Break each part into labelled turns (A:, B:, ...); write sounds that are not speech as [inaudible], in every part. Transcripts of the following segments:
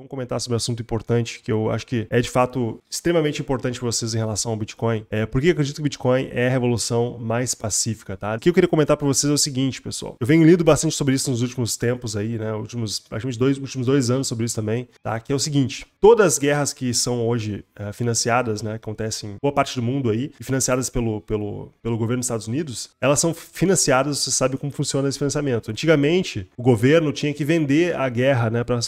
A: Vamos comentar sobre um assunto importante que eu acho que é de fato extremamente importante para vocês em relação ao Bitcoin. É, porque eu acredito que o Bitcoin é a revolução mais pacífica, tá? O que eu queria comentar para vocês é o seguinte, pessoal. Eu venho lido bastante sobre isso nos últimos tempos aí, né? Últimos, praticamente dois, últimos dois anos sobre isso também, tá? Que é o seguinte: todas as guerras que são hoje é, financiadas, né? Acontecem em boa parte do mundo aí, e financiadas pelo, pelo, pelo governo dos Estados Unidos, elas são financiadas, você sabe como funciona esse financiamento. Antigamente, o governo tinha que vender a guerra, né, para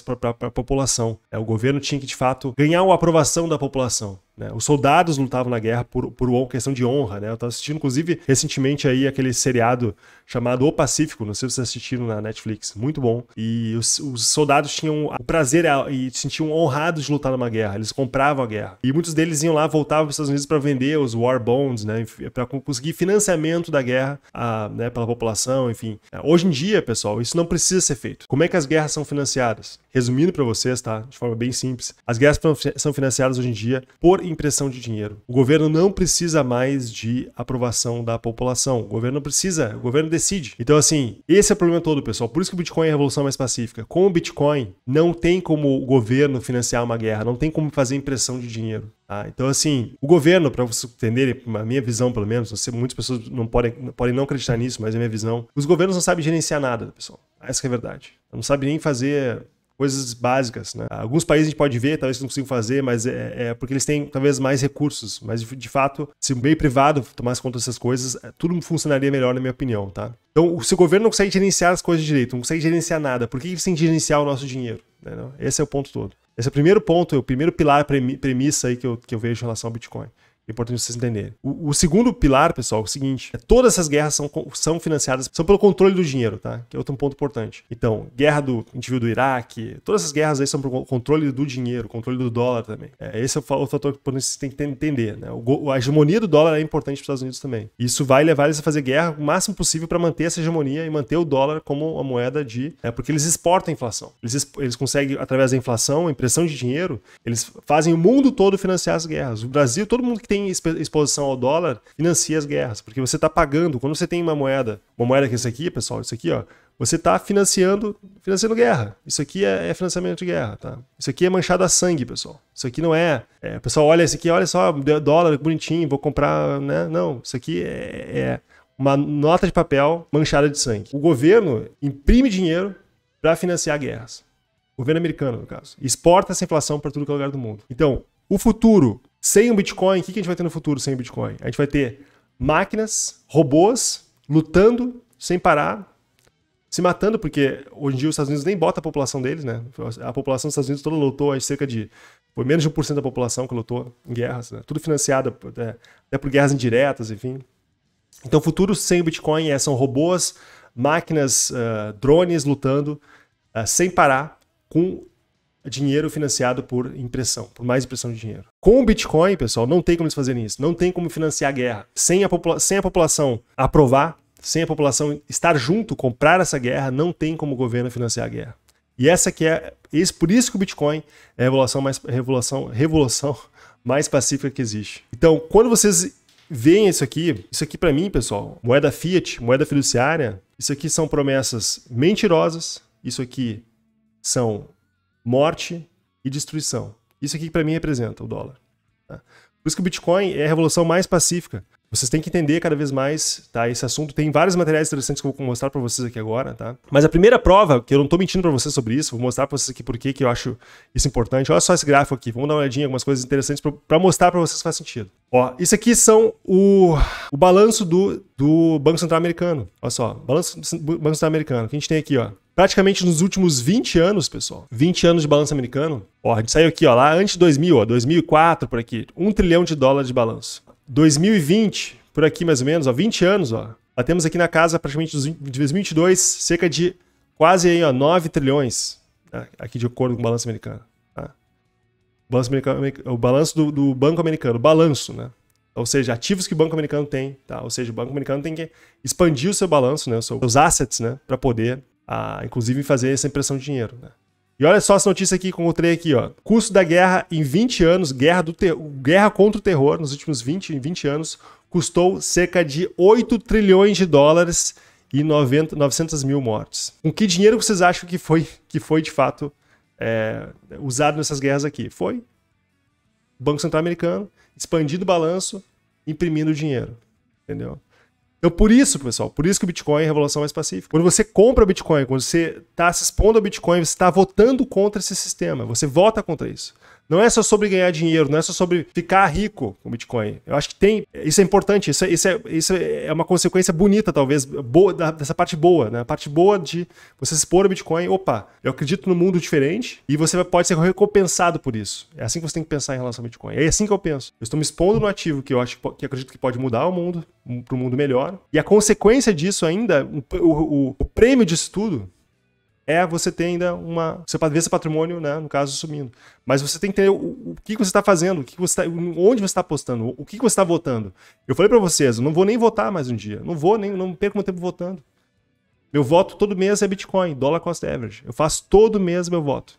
A: a população população. É, o governo tinha que, de fato, ganhar a aprovação da população. Né? Os soldados lutavam na guerra por, por questão de honra, né? Eu estava assistindo, inclusive, recentemente aí aquele seriado chamado O Pacífico, não sei se vocês assistiram na Netflix, muito bom. E os, os soldados tinham o prazer e se sentiam honrados de lutar numa guerra, eles compravam a guerra. E muitos deles iam lá, voltavam para os Estados Unidos para vender os war bonds, né? Para conseguir financiamento da guerra a, né, pela população, enfim. É, hoje em dia, pessoal, isso não precisa ser feito. Como é que as guerras são financiadas? Resumindo para vocês, tá? De forma bem simples. As guerras são financiadas hoje em dia por impressão de dinheiro. O governo não precisa mais de aprovação da população. O governo precisa, o governo decide. Então, assim, esse é o problema todo, pessoal. Por isso que o Bitcoin é a revolução mais pacífica. Com o Bitcoin, não tem como o governo financiar uma guerra, não tem como fazer impressão de dinheiro. Tá? então, assim, o governo, para você entender, a minha visão pelo menos, você, muitas pessoas não podem, podem não acreditar nisso, mas é a minha visão. Os governos não sabem gerenciar nada, pessoal. Essa é a verdade. Não sabem nem fazer coisas básicas. Né? Alguns países a gente pode ver, talvez não consigam fazer, mas é, é, porque eles têm talvez mais recursos. Mas de fato, se o meio privado tomasse conta dessas coisas, é, tudo funcionaria melhor, na minha opinião, tá? Então, se o governo não consegue gerenciar as coisas direito, não consegue gerenciar nada, por que eles têm que gerenciar o nosso dinheiro? Né? Esse é o ponto todo. Esse é o primeiro ponto, o primeiro pilar premissa aí que eu, que eu vejo em relação ao Bitcoin. É importante vocês entenderem. O, o, segundo pilar, pessoal, é o seguinte: é, todas essas guerras são, são financiadas, são pelo controle do dinheiro, tá? Que é outro ponto importante. Então, guerra do indivíduo do Iraque, todas essas guerras aí são pelo controle do dinheiro, controle do dólar também. É, esse é o fator que vocês têm que entender, né? O, a hegemonia do dólar é importante para os Estados Unidos também. Isso vai levar eles a fazer guerra o máximo possível para manter essa hegemonia e manter o dólar como a moeda de. É, porque eles exportam a inflação. Eles, eles conseguem, através da inflação, impressão de dinheiro, eles fazem o mundo todo financiar as guerras. O Brasil, todo mundo que tem exposição ao dólar financia as guerras, porque você está pagando. Quando você tem uma moeda, uma moeda que é isso aqui, pessoal, isso aqui, ó, você está financiando, financiando guerra. Isso aqui é, é, financiamento de guerra, tá? Isso aqui é manchado a sangue, pessoal. Isso aqui não é, é pessoal, olha isso aqui, olha só, dólar bonitinho, vou comprar, né? Não, isso aqui é, é uma nota de papel manchada de sangue. O governo imprime dinheiro para financiar guerras. O governo americano, no caso. Exporta essa inflação para tudo que é lugar do mundo. Então, o futuro sem o Bitcoin, o que a gente vai ter no futuro sem o Bitcoin? A gente vai ter máquinas, robôs lutando sem parar, se matando, porque hoje em dia os Estados Unidos nem bota a população deles, né? A população dos Estados Unidos toda lutou, acho cerca de. Foi menos de 1% da população que lutou em guerras, né? tudo financiado até, até por guerras indiretas, enfim. Então, o futuro sem o Bitcoin é, são robôs, máquinas, uh, drones lutando uh, sem parar, com dinheiro financiado por impressão, por mais impressão de dinheiro. Com o Bitcoin, pessoal, não tem como eles fazerem isso, não tem como financiar a guerra. Sem a, sem a população aprovar, sem a população estar junto, comprar essa guerra, não tem como o governo financiar a guerra. E essa que é, esse, por isso que o Bitcoin é a revolução mais revolução, revolução [laughs] mais pacífica que existe. Então, quando vocês veem isso aqui, isso aqui para mim, pessoal, moeda fiat, moeda fiduciária, isso aqui são promessas mentirosas, isso aqui são morte e destruição. Isso aqui para mim representa o dólar. Tá? Por isso que o Bitcoin é a revolução mais pacífica. Vocês têm que entender cada vez mais, tá? Esse assunto tem vários materiais interessantes que eu vou mostrar para vocês aqui agora, tá? Mas a primeira prova, que eu não estou mentindo para vocês sobre isso, vou mostrar para vocês aqui por que eu acho isso importante. Olha só esse gráfico aqui, vamos dar uma olhadinha algumas coisas interessantes para mostrar para vocês se faz sentido. Ó, isso aqui são o, o balanço do, do Banco Central Americano. Olha só, balanço do Banco Central Americano. O que a gente tem aqui, ó? praticamente nos últimos 20 anos, pessoal, 20 anos de balanço americano, ó, a gente saiu aqui, ó, lá antes de 2000, ó, 2004 por aqui, 1 trilhão de dólares de balanço. 2020, por aqui mais ou menos, ó, 20 anos, ó. Batemos aqui na casa praticamente de 2022, cerca de quase aí, ó, 9 trilhões, né, aqui de acordo com o balanço americano. Tá? O balanço, americano, o balanço do, do Banco Americano, o balanço, né? ou seja, ativos que o banco americano tem, tá? Ou seja, o banco americano tem que expandir o seu balanço, né? Os seus assets, né? Para poder a, inclusive, fazer essa impressão de dinheiro. Né? E olha só essa notícia aqui que encontrei aqui, ó. Custo da guerra em 20 anos, guerra, do guerra contra o terror nos últimos 20, 20 anos, custou cerca de 8 trilhões de dólares e 90, 900 mil mortes. Com que dinheiro vocês acham que foi, que foi de fato é, usado nessas guerras aqui? Foi Banco Central Americano expandindo o balanço, imprimindo dinheiro, entendeu? Então, por isso, pessoal, por isso que o Bitcoin é a revolução mais pacífica. Quando você compra Bitcoin, quando você está se expondo ao Bitcoin, você está votando contra esse sistema, você vota contra isso. Não é só sobre ganhar dinheiro, não é só sobre ficar rico com Bitcoin. Eu acho que tem. Isso é importante, isso é, isso é, isso é uma consequência bonita, talvez, boa, dessa parte boa, né? A parte boa de você expor o Bitcoin. Opa, eu acredito num mundo diferente e você pode ser recompensado por isso. É assim que você tem que pensar em relação ao Bitcoin. É assim que eu penso. Eu estou me expondo no ativo que eu acho que acredito que pode mudar o mundo para um mundo melhor. E a consequência disso ainda, o, o, o prêmio disso tudo, é você ter ainda uma. Você ver seu patrimônio, né, no caso, sumindo. Mas você tem que ter o, o que você está fazendo, o que você tá, onde você está apostando, o que você está votando. Eu falei para vocês, eu não vou nem votar mais um dia. Não vou nem, não perco meu tempo votando. Meu voto todo mês é Bitcoin, dólar cost average. Eu faço todo mês meu voto.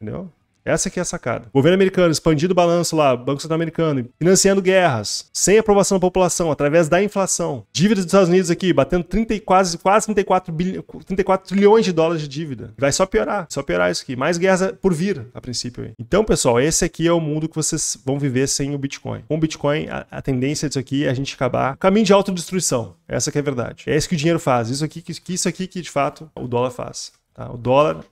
A: Entendeu? Essa aqui é a sacada. O governo americano expandindo o balanço lá, Banco Central Americano, financiando guerras, sem aprovação da população, através da inflação. Dívidas dos Estados Unidos aqui, batendo 30, quase, quase 34, bil... 34 trilhões de dólares de dívida. Vai só piorar, só piorar isso aqui. Mais guerras por vir, a princípio. Então, pessoal, esse aqui é o mundo que vocês vão viver sem o Bitcoin. Com o Bitcoin, a, a tendência disso aqui é a gente acabar. Caminho de autodestruição. Essa que é a verdade. É isso que o dinheiro faz. Isso aqui, que, isso aqui que de fato o dólar faz. Tá? O dólar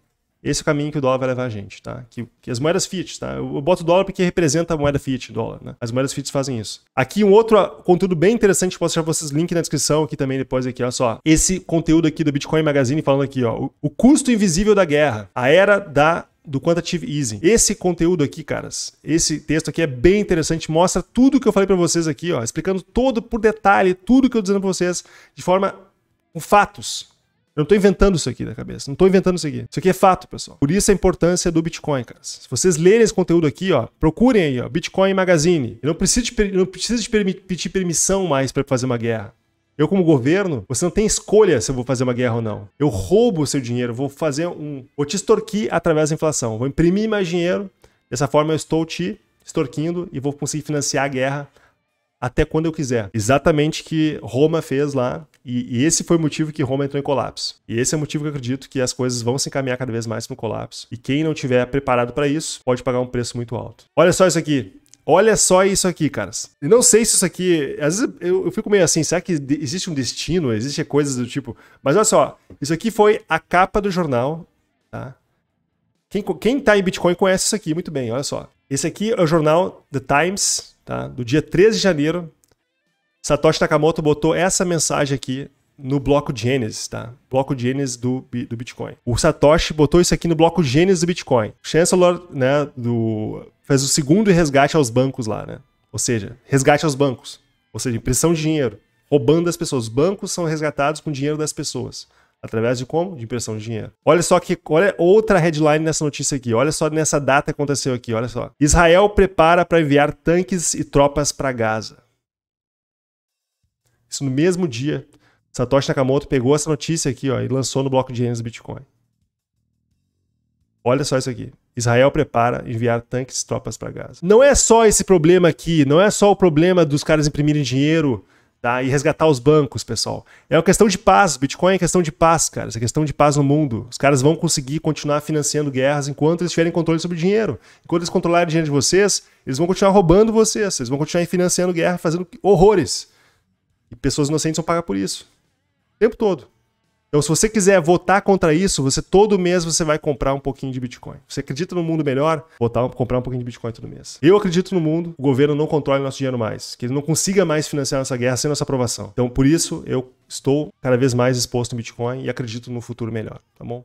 A: esse é o caminho que o dólar vai levar a gente, tá? Que, que as moedas fiat, tá? Eu, boto dólar porque representa a moeda fiat, dólar, né? As moedas fiat fazem isso. Aqui um outro ah, conteúdo bem interessante, posso deixar vocês link na descrição aqui também depois aqui, olha só. Esse conteúdo aqui do Bitcoin Magazine falando aqui, ó, o, o custo invisível da guerra, a era da do Quantitative Easing. Esse conteúdo aqui, caras, esse texto aqui é bem interessante, mostra tudo que eu falei para vocês aqui, ó, explicando todo por detalhe, tudo que eu tô dizendo para vocês de forma com fatos, eu não estou inventando isso aqui da cabeça. Não estou inventando isso aqui. Isso aqui é fato, pessoal. Por isso a importância do Bitcoin, cara. Se vocês lerem esse conteúdo aqui, ó, procurem aí, ó, Bitcoin Magazine. Eu não preciso de, não preciso de pedir permissão mais para fazer uma guerra. Eu, como governo, você não tem escolha se eu vou fazer uma guerra ou não. Eu roubo o seu dinheiro, vou fazer um. Vou te extorquir através da inflação. Vou imprimir mais dinheiro. Dessa forma, eu estou te extorquindo e vou conseguir financiar a guerra até quando eu quiser. Exatamente que Roma fez lá. E, e, esse foi o motivo que Roma entrou em colapso. E esse é o motivo que eu acredito que as coisas vão se encaminhar cada vez mais para o colapso. E quem não tiver preparado para isso pode pagar um preço muito alto. Olha só isso aqui. Olha só isso aqui, caras. E não sei se isso aqui. Às vezes eu, eu fico meio assim, será que existe um destino? Existem coisas do tipo. Mas olha só, isso aqui foi a capa do jornal. Tá? Quem, quem tá em Bitcoin conhece isso aqui muito bem, olha só. Esse aqui é o jornal The Times, tá? do dia 13 de janeiro, Satoshi Nakamoto botou essa mensagem aqui no bloco Genesis, tá? Bloco Genesis do, do Bitcoin. O Satoshi botou isso aqui no bloco Genesis do Bitcoin. O Chancellor, né, do, fez o segundo resgate aos bancos lá, né? Ou seja, resgate aos bancos. Ou seja, impressão de dinheiro, roubando as pessoas. Os bancos são resgatados com o dinheiro das pessoas. Através de como? De impressão de dinheiro. Olha só que. Olha outra headline nessa notícia aqui. Olha só nessa data que aconteceu aqui. Olha só. Israel prepara para enviar tanques e tropas para Gaza. Isso no mesmo dia. Satoshi Nakamoto pegou essa notícia aqui ó, e lançou no bloco de do Bitcoin. Olha só isso aqui. Israel prepara enviar tanques e tropas para Gaza. Não é só esse problema aqui, não é só o problema dos caras imprimirem dinheiro tá? e resgatar os bancos, pessoal. É uma questão de paz. Bitcoin é questão de paz, cara. É questão de paz no mundo. Os caras vão conseguir continuar financiando guerras enquanto eles tiverem controle sobre o dinheiro. Enquanto eles controlarem o dinheiro de vocês, eles vão continuar roubando vocês. Eles vão continuar financiando guerra, fazendo horrores. E pessoas inocentes vão pagar por isso. O tempo todo. Então, se você quiser votar contra isso, você todo mês você vai comprar um pouquinho de Bitcoin. Você acredita no mundo melhor? Votar, comprar um pouquinho de Bitcoin todo mês. Eu acredito no mundo, o governo não controle nosso dinheiro mais, que ele não consiga mais financiar nossa guerra sem nossa aprovação. Então, por isso, eu estou cada vez mais exposto em Bitcoin e acredito no futuro melhor, tá bom?